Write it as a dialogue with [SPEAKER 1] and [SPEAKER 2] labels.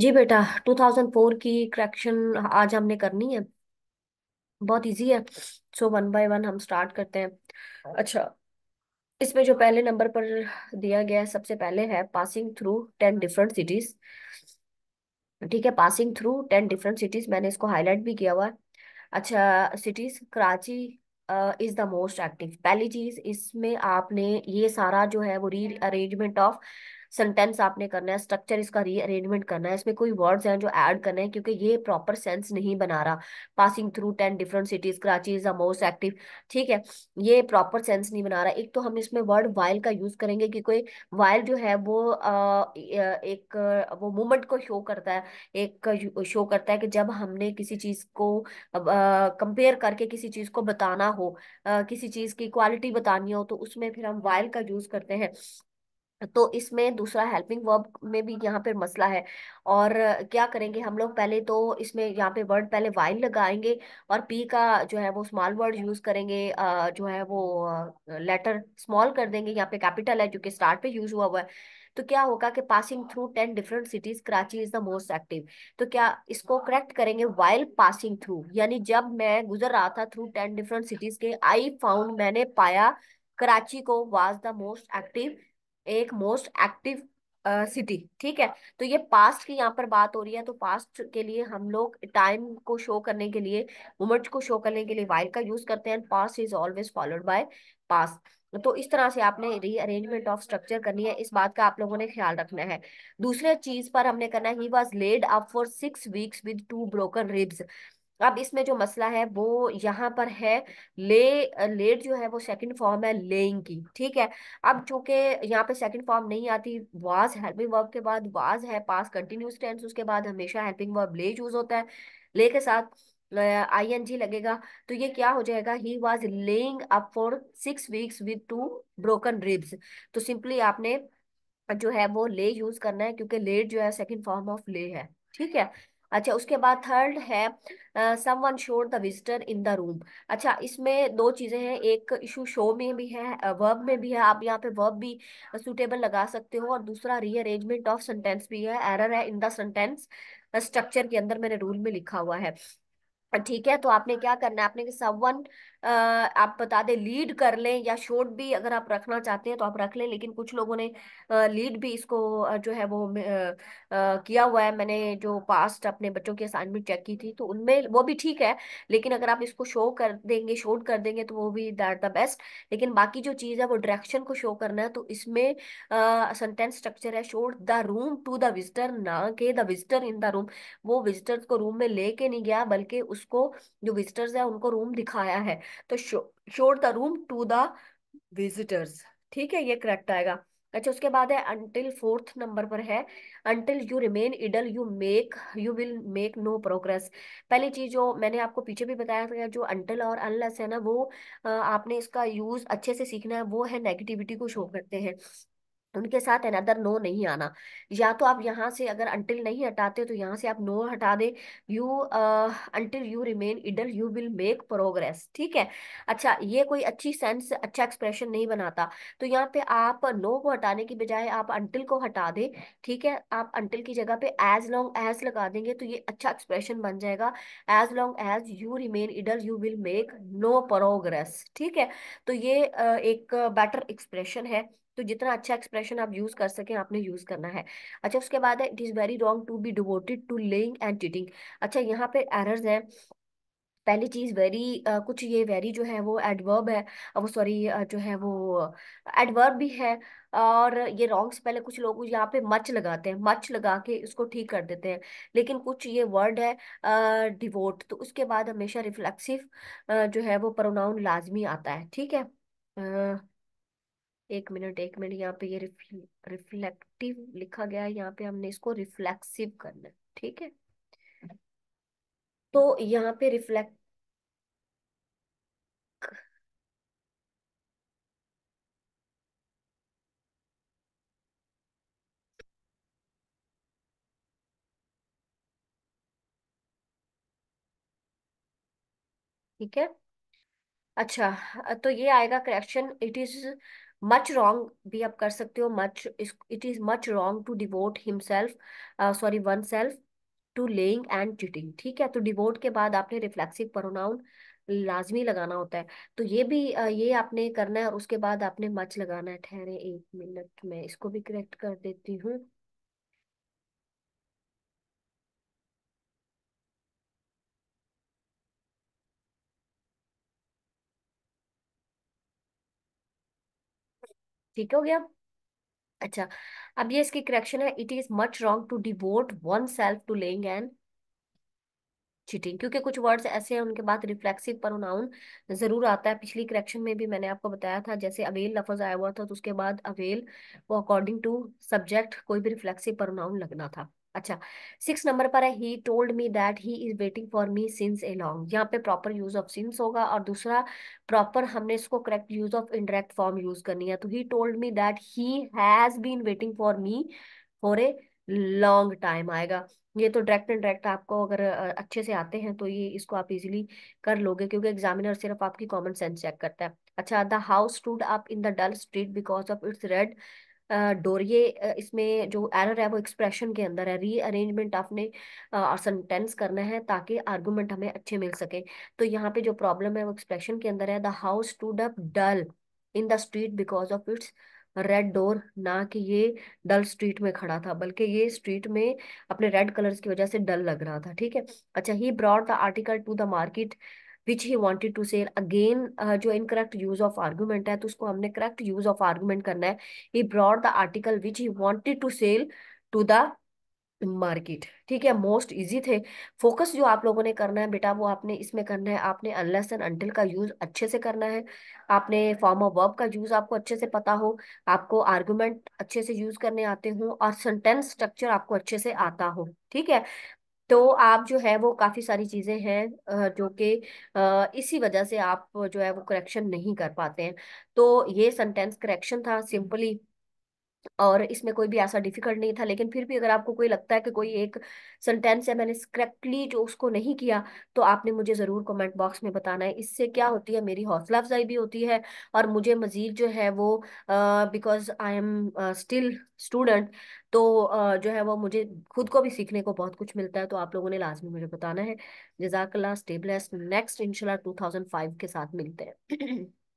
[SPEAKER 1] जी बेटा 2004 की क्रैक्शन आज हमने करनी है बहुत इजी है सो वन बाय वन हम स्टार्ट करते हैं अच्छा इसमें जो पहले नंबर पर दिया गया है सबसे पहले है passing through ten different cities ठीक है passing through ten different cities मैंने इसको हाईलाइट भी किया हुआ है अच्छा cities Karachi is the most active पहली चीज इसमें आपने ये सारा जो है वो री अरेंजमेंट ऑफ सेंटेंस आपने करना है स्ट्रक्चर इसका रीअरेंजमेंट करना है इसमें कोई वर्ड्स हैं जो ऐड करने हैं क्योंकि ये प्रॉपर सेंस नहीं बना रहा passing through ten different cities Karachi is the most active ठीक है ये प्रॉपर सेंस नहीं बना रहा एक तो हम इसमें वर्ड वाइल का यूज करेंगे कि कोई वाइल जो है वो आ, एक वो मूवमेंट को शो करता है एक शो करता है कि जब हमने किसी चीज को कंपेयर करके किसी चीज को बताना हो आ, किसी चीज की क्वालिटी बतानी हो तो उसमें फिर हम वाइल का यूज करते हैं तो इसमें दूसरा हेल्पिंग वर्ब में भी यहाँ पे मसला है और क्या करेंगे हम लोग पहले तो इसमें यहाँ पे वर्ड पहले वाइल लगाएंगे और पी का जो है वो स्मॉल वर्ड यूज करेंगे जो है वो लेटर स्मॉल कर देंगे यहाँ पे कैपिटल है जो कि स्टार्ट पे यूज हुआ हुआ है तो क्या होगा कि passing through ten different cities Karachi is the most active तो क्या इसको करेक्ट करेंगे वाइल पासिंग थ्रू यानी जब मैं गुजर रहा था थ्रू टेन डिफरेंट सिटीज के आई फाउंड मैंने पाया कराची को वाज द मोस्ट एक्टिव एक मोस्ट एक्टिव सिटी ठीक है तो ये पास्ट की यहाँ पर बात हो रही है तो पास्ट के लिए हम लोग टाइम को शो करने के लिए मोमेंट को शो करने के लिए वाइल का यूज करते हैं past is always followed by past तो इस तरह से आपने रीअरेंजमेंट ऑफ स्ट्रक्चर करनी है इस बात का आप लोगों ने ख्याल रखना है दूसरे चीज पर हमने करना है he was laid up for six weeks with two broken ribs अब इसमें जो मसला है वो यहाँ पर है ले लेट जो है वो सेकंड फॉर्म है लेइंग की ठीक है अब चूंकि यहाँ पे सेकंड फॉर्म नहीं आती वाज हेल्पिंग वर्ब के बाद वाज है पास कंटिन्यूस टेंस उसके बाद हमेशा हेल्पिंग वर्ब ले यूज होता है ले के साथ आई एन जी लगेगा तो ये क्या हो जाएगा he was laying up for six weeks with two broken ribs तो सिंपली आपने जो है वो ले यूज करना है क्योंकि लेट जो है सेकंड फॉर्म ऑफ ले है ठीक है अच्छा उसके बाद थर्ड है someone showed the visitor in the room अच्छा इसमें दो चीज़ें हैं एक इशू शो में भी है वर्ब में भी है आप यहाँ पे वर्ब भी सूटेबल लगा सकते हो और दूसरा रीअरेंजमेंट ऑफ सेंटेंस भी है एरर है इन द सेंटेंस स्ट्रक्चर के अंदर मैंने रूल में लिखा हुआ है ठीक है तो आपने क्या करना है आपने कि समवन आप बता दे लीड कर लें या शोड भी अगर आप रखना चाहते हैं तो आप रख लें लेकिन कुछ लोगों ने लीड भी इसको जो है वो आ, किया हुआ है मैंने जो पास्ट अपने बच्चों की असाइनमेंट चेक की थी तो उनमें वो भी ठीक है लेकिन अगर आप इसको शो कर देंगे शोड कर देंगे तो वो भी दैट द बेस्ट लेकिन बाकी जो चीज़ है वो डायरेक्शन को शो करना है तो इसमें सेंटेंस स्ट्रक्चर है showed the room to the visitor ना के the visitor in the room वो विजिटर को रूम में लेके नहीं गया बल्कि उस उसको जो विजिटर्स है उनको रूम दिखाया है तो show showed the room to the visitors ठीक है ये करेक्ट आएगा अच्छा उसके बाद है अंटिल फोर्थ नंबर पर है until you remain idle you make you will make no progress पहली चीज जो मैंने आपको पीछे भी बताया था जो अंटिल और अनलेस है ना वो आपने इसका यूज अच्छे से सीखना है वो है नेगेटिविटी को शो करते हैं उनके साथ अनदर नो नहीं आना या तो आप यहाँ से अगर अंटिल नहीं हटाते तो यहाँ से आप नो हटा दे you until you remain idle you will make progress ठीक है अच्छा ये कोई अच्छी सेंस अच्छा एक्सप्रेशन नहीं बनाता तो यहाँ पे आप नो को हटाने की बजाय आप अंटिल को हटा दे ठीक है आप अंटिल की जगह पे एज लॉन्ग एज लगा देंगे तो ये अच्छा एक्सप्रेशन बन जाएगा as long as you remain idle you will make no progress ठीक है तो ये uh, एक बेटर एक्सप्रेशन है तो जितना अच्छा एक्सप्रेशन आप यूज कर सकें आपने यूज करना है अच्छा उसके बाद है it is very wrong to be devoted to laying and cheating अच्छा यहाँ पे एरर्स हैं पहली चीज वेरी uh, कुछ ये वेरी जो है वो एडवर्ब है वो सॉरी जो है वो एडवर्ब भी है और ये रॉन्ग से पहले कुछ लोग यहाँ पे मच लगाते हैं मच लगा के इसको ठीक कर देते हैं लेकिन कुछ ये वर्ड है डिवोट uh, तो उसके बाद हमेशा रिफ्लेक्सिव जो है वो प्रोनाउन लाजमी आता है ठीक है एक मिनट एक मिनट यहाँ पे ये रिफ्लेक्टिव लिखा गया है यहाँ पे हमने इसको रिफ्लेक्सिव करना है ठीक है तो यहाँ पे रिफ्लेक्ट ठीक है अच्छा तो ये आएगा correction it is much wrong भी आप कर सकते हो much it is much wrong to devote himself sorry oneself to laying and cheating ठीक है तो डिवोट के बाद आपने रिफ्लेक्सिव प्रोनाउन लाजमी लगाना होता है तो ये भी uh, ये आपने करना है और उसके बाद आपने मच लगाना है ठहरे एक मिनट में इसको भी करेक्ट कर देती हूँ ठीक हो गया अच्छा अब ये इसकी करेक्शन है it is much wrong to devote oneself to laying and cheating क्योंकि कुछ वर्ड्स ऐसे हैं उनके बाद रिफ्लेक्सिव प्रोनाउन जरूर आता है पिछली करेक्शन में भी मैंने आपको बताया था जैसे अवेल लफज आया हुआ था तो उसके बाद अवेल वो अकॉर्डिंग टू सब्जेक्ट कोई भी रिफ्लेक्सिव प्रोनाउन लगना था अच्छा सिक्स नंबर पर है he told me that he is waiting for me since a long यहाँ पे प्रॉपर यूज ऑफ सिंस होगा और दूसरा प्रॉपर हमने इसको correct use of indirect form use करनी है तो he told me that he has been waiting for me for a long time आएगा ये तो डायरेक्ट एंड डायरेक्ट आपको अगर अच्छे से आते हैं तो ये इसको आप इजीली कर लोगे क्योंकि एग्जामिनर सिर्फ आपकी कॉमन सेंस चेक करता है अच्छा the house stood up in the dull street because of its red door इसमें जो एरर है वो एक्सप्रेशन के अंदर है रीअरेंजमेंट आपने और सेंटेंस करना है ताकि आर्गूमेंट हमें अच्छे मिल सके तो यहाँ पे जो प्रॉब्लम है वो एक्सप्रेशन के अंदर है the house stood up dull in the street because of its red door ना कि ये डल स्ट्रीट में खड़ा था बल्कि ये स्ट्रीट में अपने रेड कलर्स की वजह से डल लग रहा था ठीक है अच्छा he brought the article to the market which he wanted to say again जो इनकरेक्ट यूज ऑफ आर्ग्यूमेंट है तो उसको हमने करेक्ट यूज ऑफ आर्ग्यूमेंट करना है he brought the article which he wanted to sell to the market ठीक है most easy थे फोकस जो आप लोगों ने करना है बेटा वो आपने इसमें करना है आपने अनलेस एंड अंटिल का यूज अच्छे से करना है आपने फॉर्म ऑफ वर्ब का यूज आपको अच्छे से पता हो आपको आर्गुमेंट अच्छे से यूज करने आते हो और सेंटेंस स्ट्रक्चर आपको अच्छे से आता हो ठीक है तो आप जो है वो काफ़ी सारी चीज़ें हैं जो कि इसी वजह से आप जो है वो करेक्शन नहीं कर पाते हैं तो ये सेंटेंस करेक्शन था सिंपली और इसमें कोई भी ऐसा डिफिकल्ट नहीं था लेकिन फिर भी अगर आपको कोई लगता है कि कोई एक सेंटेंस है मैंने करेक्टली जो उसको नहीं किया तो आपने मुझे ज़रूर कमेंट बॉक्स में बताना है इससे क्या होती है मेरी हौसला अफजाई भी होती है और मुझे मज़ीद जो है वो because I am still student तो uh, जो है वो मुझे खुद को भी सीखने को बहुत कुछ मिलता है तो आप लोगों ने लाजमी मुझे बताना है जजाकला स्टेबलेस नेक्स्ट इनशाला टू के साथ मिलते हैं